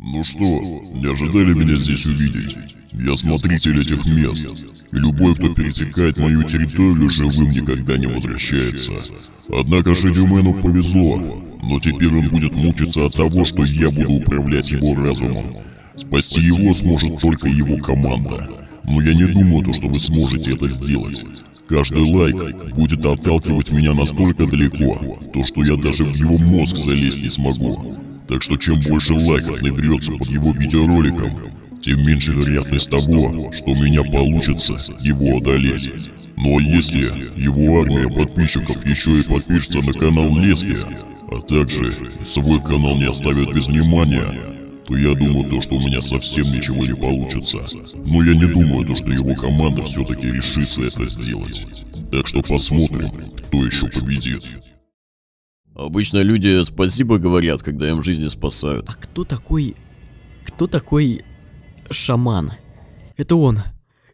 Ну что, не ожидали меня здесь увидеть? Я смотритель этих мест, и любой, кто перетекает мою территорию, живым никогда не возвращается. Однако же Дюмену повезло, но теперь он будет мучиться от того, что я буду управлять его разумом. Спасти его сможет только его команда. Но я не думаю, что вы сможете это сделать. Каждый лайк будет отталкивать меня настолько далеко, то что я даже в его мозг залезть не смогу. Так что чем больше лайков наберется под его видеороликом, тем меньше вероятность того, что у меня получится его одолеть. Ну а если его армия подписчиков еще и подпишется на канал Лески, а также свой канал не оставит без внимания, то я думаю то, что у меня совсем ничего не получится. Но я не думаю то, что его команда все-таки решится это сделать. Так что посмотрим, кто еще победит. Обычно люди спасибо говорят, когда им жизни спасают. А кто такой... Кто такой... Шаман? Это он.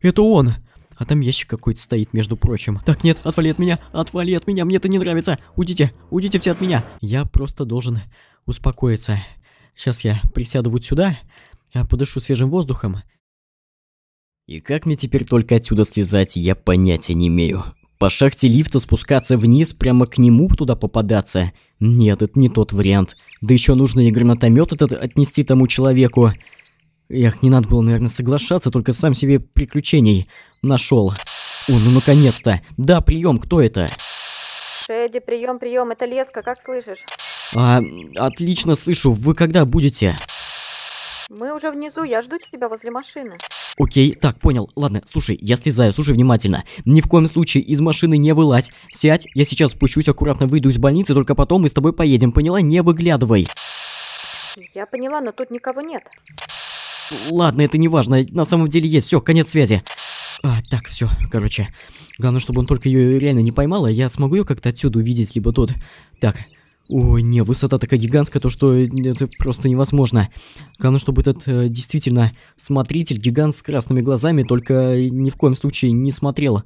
Это он. А там ящик какой-то стоит, между прочим. Так, нет, отвали от меня, отвали от меня, мне это не нравится. Уйдите, уйдите все от меня. Я просто должен успокоиться. Сейчас я присяду вот сюда, подышу свежим воздухом. И как мне теперь только отсюда слезать, я понятия не имею. По шахте лифта спускаться вниз, прямо к нему туда попадаться? Нет, это не тот вариант. Да еще нужно и гранатомет этот отнести тому человеку. Эх, не надо было, наверное, соглашаться, только сам себе приключений нашел. О, ну наконец-то! Да, прием, кто это? Шеди, прием, прием, это Леска, как слышишь? А, отлично слышу, вы когда будете? Мы уже внизу, я жду тебя возле машины. Окей, так, понял. Ладно, слушай, я слезаю, слушай внимательно. Ни в коем случае из машины не вылазь. Сядь, я сейчас спущусь, аккуратно выйду из больницы, только потом мы с тобой поедем, поняла? Не выглядывай. Я поняла, но тут никого нет. Ладно, это не важно. На самом деле есть. Все, конец связи. А, так, все, короче. Главное, чтобы он только ее реально не поймал, а я смогу ее как-то отсюда увидеть, либо тут. Так, Ой, не, высота такая гигантская, то что это просто невозможно. Главное, чтобы этот э, действительно смотритель, гигант с красными глазами, только ни в коем случае не смотрел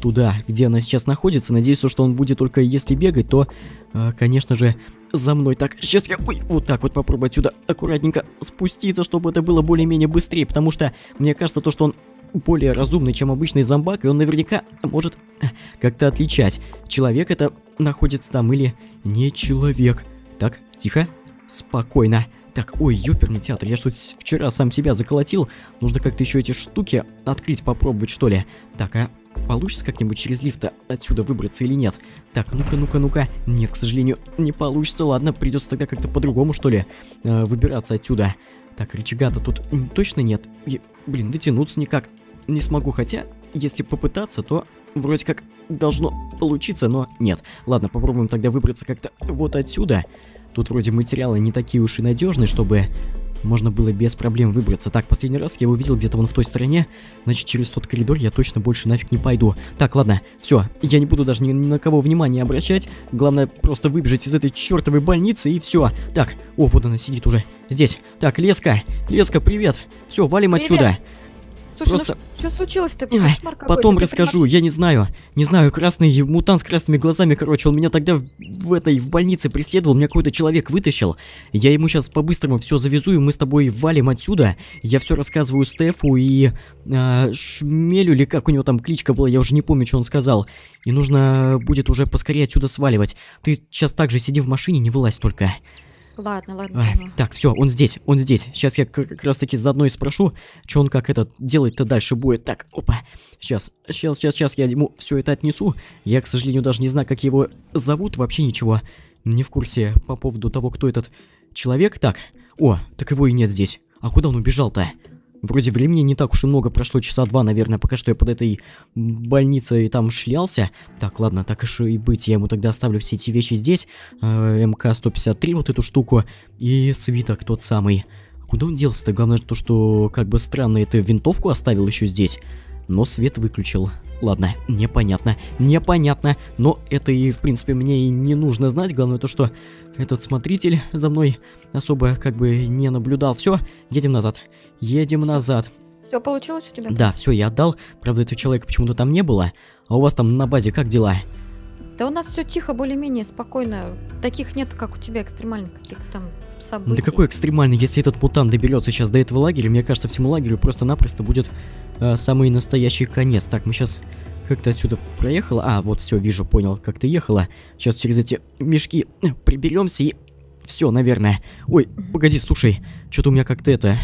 туда, где она сейчас находится. Надеюсь, что он будет только если бегать, то, э, конечно же, за мной. Так, сейчас я... Ой, вот так вот попробую отсюда аккуратненько спуститься, чтобы это было более-менее быстрее, потому что мне кажется, то, что он более разумный, чем обычный зомбак, и он наверняка может э, как-то отличать, человек это находится там или не человек. Так, тихо, спокойно. Так, ой, ёперный театр, я что вчера сам себя заколотил. Нужно как-то еще эти штуки открыть, попробовать, что ли. Так, а получится как-нибудь через лифт отсюда выбраться или нет? Так, ну-ка, ну-ка, ну-ка. Нет, к сожалению, не получится. Ладно, придется тогда как-то по-другому, что ли, э, выбираться отсюда. Так, рычага-то тут точно нет. И, блин, дотянуться никак не смогу, хотя, если попытаться, то вроде как должно получиться, но нет. Ладно, попробуем тогда выбраться как-то вот отсюда. Тут вроде материалы не такие уж и надежные, чтобы можно было без проблем выбраться. Так, последний раз я его видел где-то вон в той стороне, значит через тот коридор я точно больше нафиг не пойду. Так, ладно, все, я не буду даже ни, на кого внимания обращать, главное просто выбежать из этой чертовой больницы и все. Так, о, вот она сидит уже здесь. Так, Леска, Леска, привет, все, валим привет. отсюда. Слушай, ну Просто... ну что случилось-то? Потом расскажу, я не знаю. Не знаю, красный мутант с красными глазами, короче, он меня тогда в, в этой, в больнице преследовал, меня какой-то человек вытащил. Я ему сейчас по-быстрому все завезу, и мы с тобой валим отсюда. Я все рассказываю Стефу и э, Шмелю, или как у него там кличка была, я уже не помню, что он сказал. И нужно будет уже поскорее отсюда сваливать. Ты сейчас также сиди в машине, не вылазь только. Ладно, ладно. А, так, все, он здесь, он здесь. Сейчас я как, как раз таки заодно и спрошу, что он как это делать-то дальше будет. Так, опа. Сейчас, сейчас, сейчас, сейчас я ему все это отнесу. Я, к сожалению, даже не знаю, как его зовут, вообще ничего. Не в курсе по поводу того, кто этот человек. Так, о, так его и нет здесь. А куда он убежал-то? Вроде времени не так уж и много, прошло часа два, наверное, пока что я под этой больницей там шлялся. Так, ладно, так уж и быть, я ему тогда оставлю все эти вещи здесь. Э, МК-153, вот эту штуку, и свиток тот самый. А куда он делся-то? Главное то, что как бы странно, это винтовку оставил еще здесь, но свет выключил. Ладно, непонятно, непонятно, но это и, в принципе, мне и не нужно знать. Главное то, что этот смотритель за мной особо как бы не наблюдал. Все, едем назад, едем назад. Все получилось у тебя? Да, все, я отдал. Правда, этого человека почему-то там не было. А у вас там на базе как дела? Да у нас все тихо, более-менее, спокойно. Таких нет, как у тебя, экстремальных каких-то там событий. Да какой экстремальный, если этот мутант доберется сейчас до этого лагеря, мне кажется, всему лагерю просто-напросто будет э, самый настоящий конец. Так, мы сейчас как-то отсюда проехала. А, вот все, вижу, понял, как ты ехала. Сейчас через эти мешки приберемся и... Все, наверное. Ой, погоди, слушай, что-то у меня как-то это...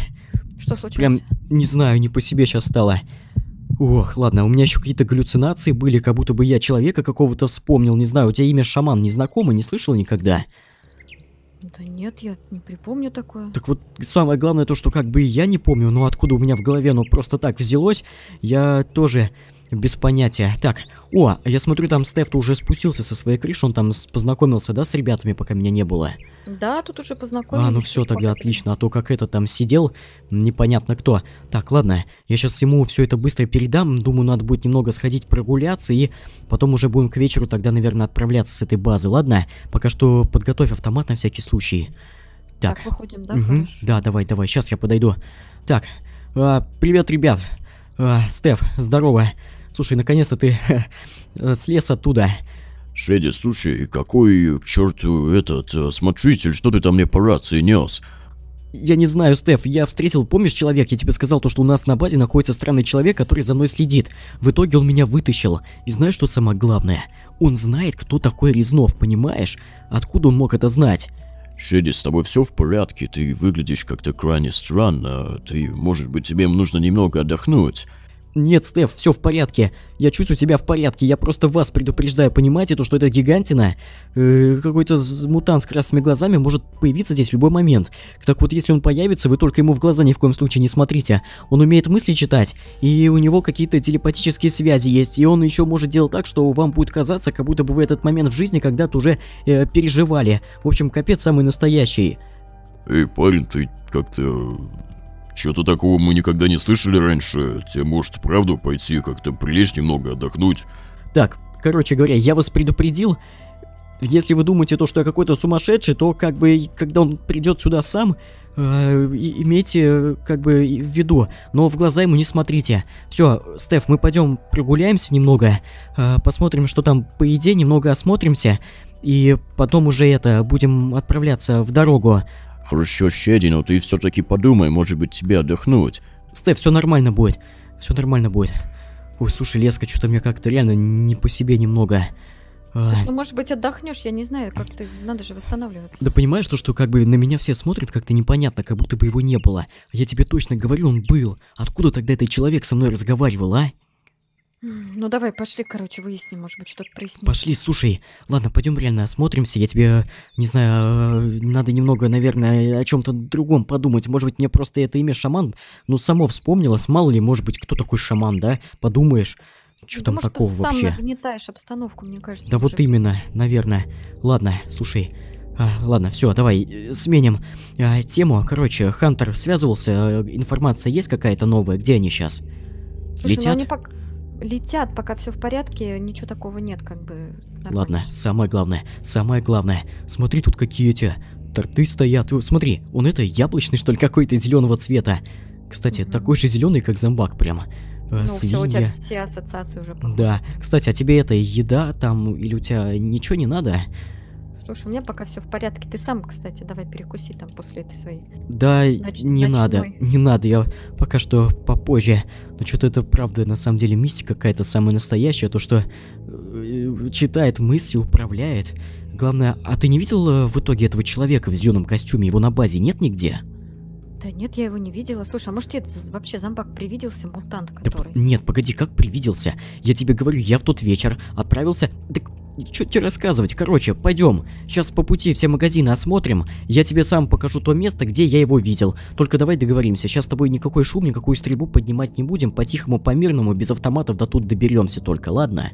Что случилось? Прям, не знаю, не по себе сейчас стало. Ох, ладно, у меня еще какие-то галлюцинации были, как будто бы я человека какого-то вспомнил, не знаю, у тебя имя Шаман не знакомо, не слышал никогда? Да нет, я не припомню такое. Так вот, самое главное то, что как бы и я не помню, но откуда у меня в голове оно просто так взялось, я тоже без понятия. Так, о, я смотрю, там Стеф-то уже спустился со своей крыши, он там познакомился, да, с ребятами, пока меня не было? Да, тут уже познакомился. А, ну все, тогда отлично, а то как это там сидел, непонятно кто. Так, ладно, я сейчас ему все это быстро передам, думаю, надо будет немного сходить прогуляться, и потом уже будем к вечеру тогда, наверное, отправляться с этой базы, ладно? Пока что подготовь автомат на всякий случай. Так, так выходим, да? Угу. Да, давай, давай, сейчас я подойду. Так, а, привет, ребят. А, Стеф, здорово. Слушай, наконец-то ты э, слез оттуда. Шеди, слушай, какой к черту этот э, смотритель, что ты там мне по рации нес? Я не знаю, Стеф, я встретил, помнишь, человек, я тебе сказал то, что у нас на базе находится странный человек, который за мной следит. В итоге он меня вытащил. И знаешь, что самое главное? Он знает, кто такой Резнов, понимаешь? Откуда он мог это знать? Шеди, с тобой все в порядке, ты выглядишь как-то крайне странно, ты, может быть, тебе нужно немного отдохнуть. Нет, Стеф, все в порядке. Я чувствую себя в порядке. Я просто вас предупреждаю. Понимаете, то, что это гигантина, э, какой-то мутант с красными глазами может появиться здесь в любой момент. Так вот, если он появится, вы только ему в глаза ни в коем случае не смотрите. Он умеет мысли читать, и у него какие-то телепатические связи есть. И он еще может делать так, что вам будет казаться, как будто бы вы этот момент в жизни когда-то уже э, переживали. В общем, капец самый настоящий. Эй, парень, ты как-то чего-то такого мы никогда не слышали раньше. Тебе может, правду, пойти как-то прилечь немного, отдохнуть?» «Так, короче говоря, я вас предупредил. Если вы думаете, то, что я какой-то сумасшедший, то как бы, когда он придет сюда сам, э, имейте как бы в виду, но в глаза ему не смотрите. Все, Стеф, мы пойдем прогуляемся немного, э, посмотрим, что там по еде, немного осмотримся, и потом уже это, будем отправляться в дорогу. Хорошо, Щеди, но ты все-таки подумай, может быть тебе отдохнуть. Стэв, все нормально будет. Все нормально будет. Ой, слушай, Леска, что-то мне как-то реально не по себе немного. А. ну, может быть, отдохнешь, я не знаю, как ты, надо же восстанавливаться. Да понимаешь, то, что как бы на меня все смотрят как-то непонятно, как будто бы его не было. А я тебе точно говорю, он был. Откуда тогда этот человек со мной разговаривал, а? Ну давай, пошли, короче, выясним, может быть, что-то проясним. Пошли, слушай, ладно, пойдем реально осмотримся. Я тебе, не знаю, э, надо немного, наверное, о чем-то другом подумать. Может быть, мне просто это имя шаман, ну, само вспомнилось, мало ли, может быть, кто такой шаман, да? Подумаешь. Что ну, там такого ты сам вообще? Сам нагнетаешь обстановку, мне кажется. Да уже. вот именно, наверное. Ладно, слушай. А, ладно, все, давай э, сменим а, тему. Короче, Хантер связывался. Информация есть какая-то новая? Где они сейчас? Слушай, Летят? Ну они пока летят, пока все в порядке, ничего такого нет, как бы. Нормально. Ладно, самое главное, самое главное. Смотри, тут какие эти торты стоят. Смотри, он это яблочный, что ли, какой-то зеленого цвета. Кстати, угу. такой же зеленый, как зомбак прямо. Э, ну, все, у тебя все ассоциации уже похожи. Да. Кстати, а тебе это еда там или у тебя ничего не надо? Слушай, у меня пока все в порядке. Ты сам, кстати, давай перекуси там после этой своей. Да, Ноч- не ночной. надо, не надо, я пока что попозже. Но что-то это правда, на самом деле, мистика какая-то самая настоящая, то, что э, э, читает мысли, управляет. Главное, а ты не видел э, в итоге этого человека в зеленом костюме? Его на базе нет нигде? Да нет, я его не видела. Слушай, а может тебе вообще зомбак привиделся, мутант который? Да, нет, погоди, как привиделся? Я тебе говорю, я в тот вечер отправился... Так Чё тебе рассказывать? Короче, пойдем. Сейчас по пути все магазины осмотрим. Я тебе сам покажу то место, где я его видел. Только давай договоримся. Сейчас с тобой никакой шум, никакую стрельбу поднимать не будем. По-тихому, по-мирному, без автоматов до тут доберемся только, ладно?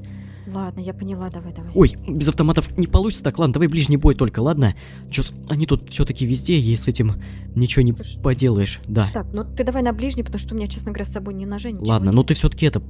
Ладно, я поняла, давай, давай. Ой, без автоматов не получится так, ладно, давай ближний бой только, ладно? Чё, они тут все таки везде, и с этим ничего не Слушай, поделаешь, да. Так, ну ты давай на ближний, потому что у меня, честно говоря, с собой ни ножа, ничего Ладно, нет. но ну ты все таки это,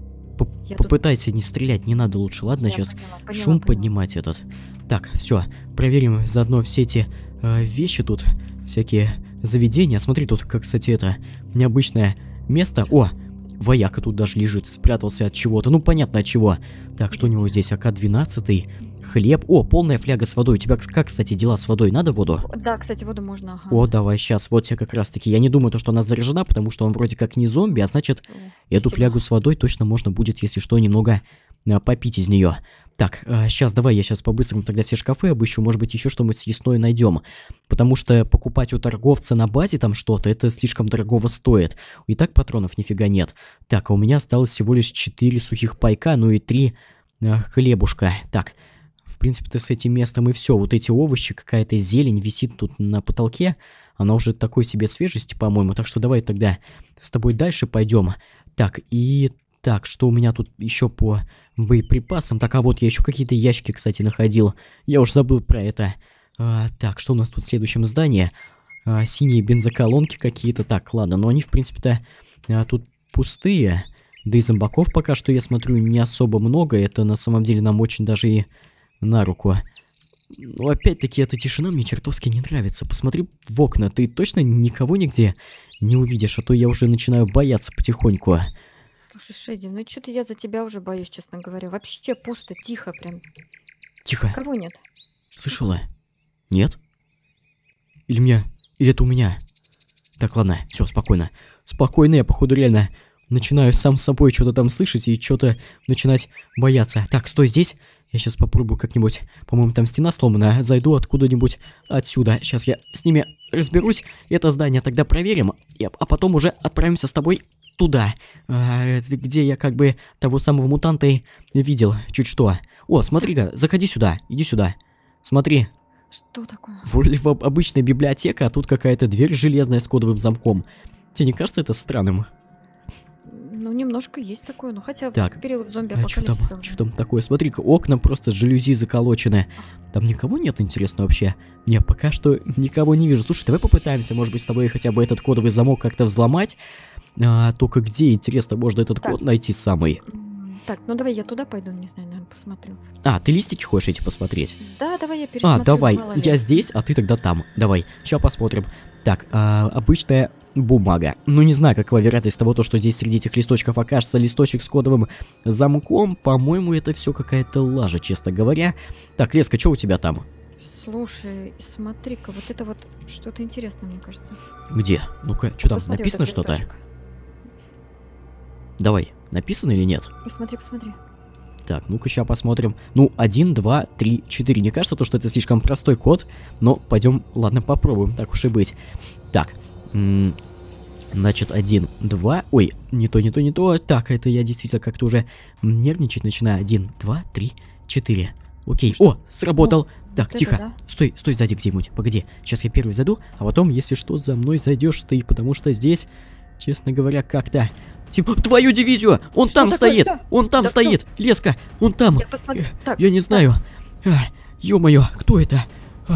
я попытайся не стрелять, не надо лучше, ладно? сейчас шум поднимать этот. Так, все, проверим заодно все эти э, вещи тут, всякие заведения. Смотри, тут, как, кстати, это необычное место. О, Вояка тут даже лежит, спрятался от чего-то. Ну, понятно от чего. Так, что у него здесь? АК-12? Хлеб. О, полная фляга с водой. У тебя как, кстати, дела с водой? Надо воду? Да, кстати, воду можно, ага. О, давай, сейчас. Вот тебе как раз-таки. Я не думаю, то, что она заряжена, потому что он вроде как не зомби, а значит, Спасибо. эту флягу с водой точно можно будет, если что, немного Э, попить из нее. Так, сейчас э, давай я сейчас по-быстрому тогда все шкафы обыщу, может быть, еще что-нибудь съестное найдем. Потому что покупать у торговца на базе там что-то, это слишком дорогого стоит. И так патронов нифига нет. Так, а у меня осталось всего лишь 4 сухих пайка, ну и 3 э, хлебушка. Так, в принципе-то с этим местом и все. Вот эти овощи, какая-то зелень висит тут на потолке. Она уже такой себе свежести, по-моему. Так что давай тогда с тобой дальше пойдем. Так, и... Так, что у меня тут еще по боеприпасам. Так, а вот я еще какие-то ящики, кстати, находил. Я уж забыл про это. А, так, что у нас тут в следующем здании? А, синие бензоколонки какие-то. Так, ладно, но они, в принципе-то, а, тут пустые. Да и зомбаков пока что, я смотрю, не особо много. Это, на самом деле, нам очень даже и на руку. Но ну, опять-таки эта тишина мне чертовски не нравится. Посмотри в окна, ты точно никого нигде не увидишь, а то я уже начинаю бояться потихоньку. Слушай, Шеди, ну что-то я за тебя уже боюсь, честно говоря. Вообще пусто, тихо прям. Тихо. Кого нет? Слышала? Нет? Или меня? Или это у меня? Так, ладно, все, спокойно. Спокойно, я, походу, реально начинаю сам с собой что-то там слышать и что-то начинать бояться. Так, стой здесь. Я сейчас попробую как-нибудь. По-моему, там стена сломана. Зайду откуда-нибудь отсюда. Сейчас я с ними разберусь. Это здание тогда проверим. а потом уже отправимся с тобой туда, э, где я как бы того самого мутанта видел чуть что. О, смотри-ка, заходи сюда, иди сюда. Смотри. Что такое? Вроде обычная библиотека, а тут какая-то дверь железная с кодовым замком. Тебе не кажется это странным? Ну, немножко есть такое, ну хотя так. в период зомби а что там, что там такое? Смотри-ка, окна просто с жалюзи заколочены. Там никого нет, интересно, вообще? Не, пока что никого не вижу. Слушай, давай попытаемся, может быть, с тобой хотя бы этот кодовый замок как-то взломать а, только где, интересно, можно этот так. код найти самый? Так, ну давай я туда пойду, не знаю, наверное, посмотрю. А, ты листики хочешь эти посмотреть? Да, давай я а, пересмотрю. А, давай, я здесь, а ты тогда там. Давай, сейчас посмотрим. Так, а, обычная бумага. Ну, не знаю, какова вероятность того, то, что здесь среди этих листочков окажется листочек с кодовым замком. По-моему, это все какая-то лажа, честно говоря. Так, Леска, что у тебя там? Слушай, смотри-ка, вот это вот что-то интересное, мне кажется. Где? Ну-ка, что там, написано вот что-то? Давай, написано или нет? Посмотри, посмотри. Так, ну-ка сейчас посмотрим. Ну, 1, 2, 3, 4. Не кажется то, что это слишком простой код, но пойдем, ладно, попробуем, так уж и быть. Так, Значит, один, два, ой, не то, не то, не то, так, это я действительно как-то уже нервничать начинаю. Один, два, три, четыре. Окей, что? о, сработал. О, так, тихо, да? стой, стой сзади где-нибудь, погоди, сейчас я первый зайду, а потом, если что, за мной зайдешь ты, потому что здесь честно говоря, как-то... Типа, твою дивизию! Он Что там такое? стоит! Что? Он там да стоит! Кто? Леска! Он там! Я, посмотрю. Э, так, Я не знаю. Да. Э, ё-моё, кто это? Э,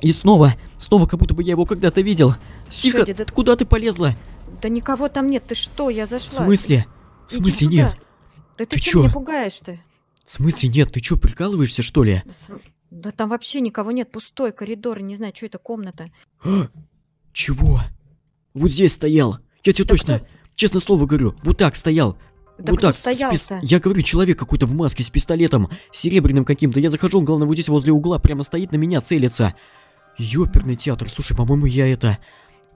и снова, снова как будто бы я его когда-то видел. Что Тихо, Ты куда ты полезла? Да никого там нет, ты что, я зашла. В смысле? В смысле Иди нет? Да ты, ты чё, меня пугаешь ты? В смысле нет? Ты чё, прикалываешься что ли? Да, да там вообще никого нет, пустой коридор, не знаю, что это комната. А? Чего? Вот здесь стоял. Я тебе так точно, кто? честное слово говорю, вот так стоял. Да вот так, стоял я говорю, человек какой-то в маске с пистолетом, серебряным каким-то. Я захожу, он, главное, вот здесь возле угла прямо стоит на меня, целится. Ёперный театр, слушай, по-моему, я это...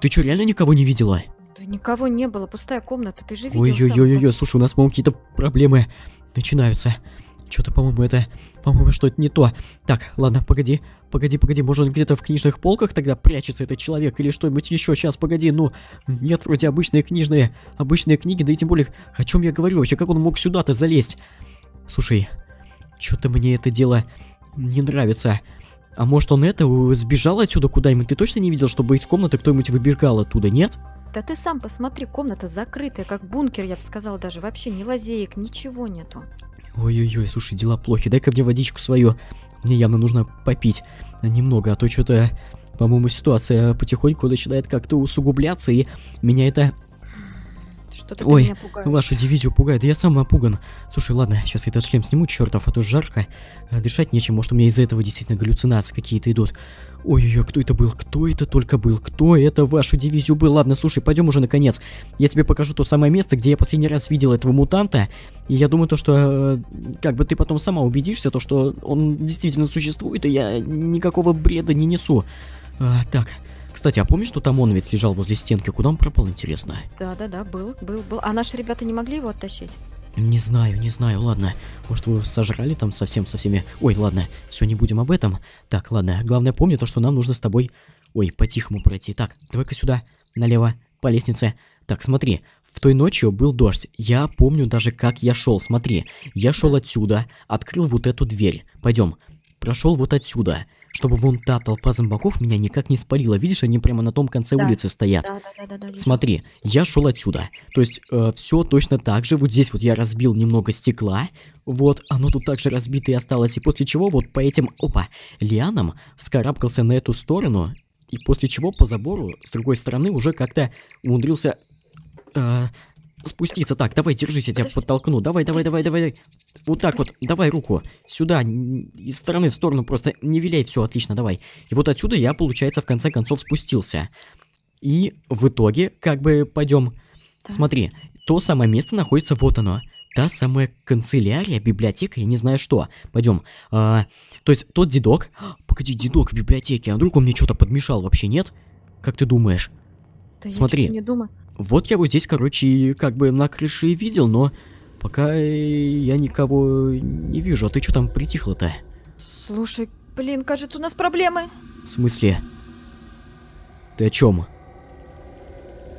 Ты что, реально никого не видела? Да никого не было, пустая комната, ты же видел. Ой-ой-ой-ой, слушай, у нас, по-моему, какие-то проблемы начинаются. Что-то, по-моему, это... По-моему, что это не то. Так, ладно, погоди. Погоди, погоди, может он где-то в книжных полках тогда прячется, этот человек, или что-нибудь еще? Сейчас, погоди, ну... Нет, вроде обычные книжные... Обычные книги, да и тем более... О чем я говорю вообще? Как он мог сюда-то залезть? Слушай, что-то мне это дело не нравится. А может он это сбежал отсюда куда-нибудь? Ты точно не видел, чтобы из комнаты кто-нибудь выбегал оттуда, нет? Да ты сам посмотри, комната закрытая, как бункер, я бы сказала даже. Вообще ни лазеек, ничего нету. Ой-ой-ой, слушай, дела плохи. Дай-ка мне водичку свою. Мне явно нужно попить немного, а то что-то, по-моему, ситуация потихоньку начинает как-то усугубляться, и меня это что-то Ой, меня пугаешь. Глашу дивизию пугает. Я сам опуган. Слушай, ладно, сейчас я этот шлем сниму, чертов, а то жарко. Э, дышать нечем. Может, у меня из-за этого действительно галлюцинации какие-то идут. Ой-ой-ой, кто это был? Кто это только был? Кто это вашу дивизию был? Ладно, слушай, пойдем уже наконец. Я тебе покажу то самое место, где я последний раз видел этого мутанта. И я думаю, то, что э, как бы ты потом сама убедишься, то, что он действительно существует, и я никакого бреда не несу. А, так, кстати, а помнишь, что там он ведь лежал возле стенки? Куда он пропал, интересно? Да-да-да, был, был, был. А наши ребята не могли его оттащить? Не знаю, не знаю, ладно. Может, вы сожрали там совсем со всеми... Ой, ладно, все, не будем об этом. Так, ладно, главное помни то, что нам нужно с тобой... Ой, по-тихому пройти. Так, давай-ка сюда, налево, по лестнице. Так, смотри, в той ночью был дождь. Я помню даже, как я шел. Смотри, я шел отсюда, открыл вот эту дверь. Пойдем. Прошел вот отсюда чтобы вон та толпа зомбаков меня никак не спалила. Видишь, они прямо на том конце да. улицы стоят. Да, да, да, да, да, Смотри, я шел отсюда. То есть э, все точно так же. Вот здесь вот я разбил немного стекла. Вот, оно тут также разбитое осталось. И после чего вот по этим, опа, лианам вскарабкался на эту сторону. И после чего по забору с другой стороны уже как-то умудрился... Э, спуститься. Так, давай, держись, я тебя Подожди. подтолкну. Давай, давай, давай, давай, Вот так вот, давай руку. Сюда, из стороны в сторону просто не виляй, все, отлично, давай. И вот отсюда я, получается, в конце концов спустился. И в итоге, как бы, пойдем. Да. Смотри, то самое место находится, вот оно. Та самая канцелярия, библиотека, я не знаю что. Пойдем. А, то есть, тот дедок... А, погоди, дедок в библиотеке, а вдруг он мне что-то подмешал? Вообще нет? Как ты думаешь? Да Смотри. Я не думаю. Вот я вот здесь, короче, как бы на крыше видел, но пока я никого не вижу. А ты что там притихла-то? Слушай, блин, кажется, у нас проблемы. В смысле? Ты о чем?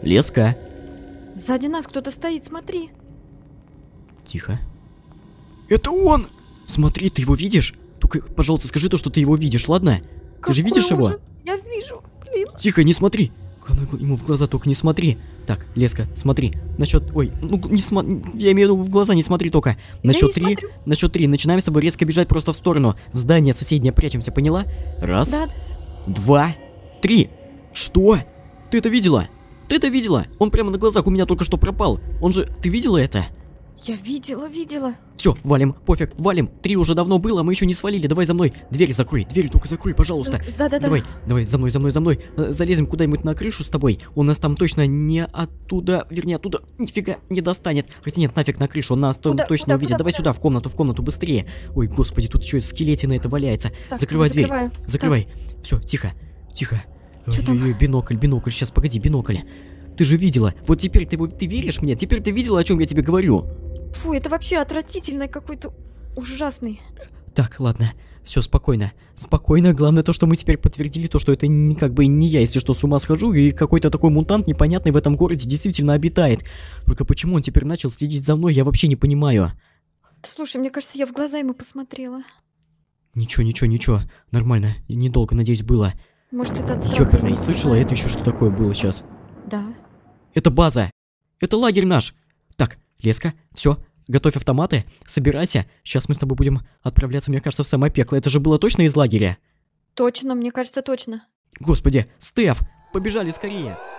Леска? Сзади нас кто-то стоит, смотри. Тихо. Это он! Смотри, ты его видишь? Только, пожалуйста, скажи то, что ты его видишь, ладно? Какой ты же видишь ужас? его? Я вижу, блин. Тихо, не смотри. Главное, ему в глаза только не смотри. Так, Леска, смотри. На счет... Ой, ну не смо... Я имею в виду в глаза не смотри только. На счет три. Смотрю. На счет три. Начинаем с тобой резко бежать просто в сторону. В здание соседнее прячемся, поняла? Раз. Да. Два. Три. Что? Ты это видела? Ты это видела? Он прямо на глазах у меня только что пропал. Он же... Ты видела это? Я видела, видела. Все, валим, пофиг, валим. Три уже давно было, мы еще не свалили. Давай за мной. Дверь закрой, дверь только закрой, пожалуйста. Да, да, да. Давай, давай, за мной, за мной, за мной. Э, залезем куда-нибудь на крышу с тобой. У нас там точно не оттуда, вернее, оттуда нифига не достанет. Хотя нет, нафиг на крышу, он нас куда, точно куда, увидит. Куда, давай куда? сюда, в комнату, в комнату, быстрее. Ой, господи, тут еще скелетина это валяется. Так, закрывай дверь. Закрываю. Закрывай. Так. Все, тихо, тихо. Ой, ой, бинокль, бинокль, сейчас, погоди, бинокль. Ты же видела. Вот теперь ты, ты веришь мне? Теперь ты видела, о чем я тебе говорю? Фу, это вообще отвратительно какой-то ужасный. Так, ладно. Все, спокойно. Спокойно. Главное то, что мы теперь подтвердили то, что это не, как бы не я, если что, с ума схожу, и какой-то такой мутант непонятный в этом городе действительно обитает. Только почему он теперь начал следить за мной, я вообще не понимаю. Слушай, мне кажется, я в глаза ему посмотрела. Ничего, ничего, ничего. Нормально. Недолго, надеюсь, было. Может, это от страха. Ёперно, слышала, это еще что такое было сейчас. Да. Это база. Это лагерь наш. Так, Леска, все, готовь автоматы, собирайся. Сейчас мы с тобой будем отправляться, мне кажется, в самое пекло. Это же было точно из лагеря? Точно, мне кажется, точно. Господи, Стеф, побежали скорее.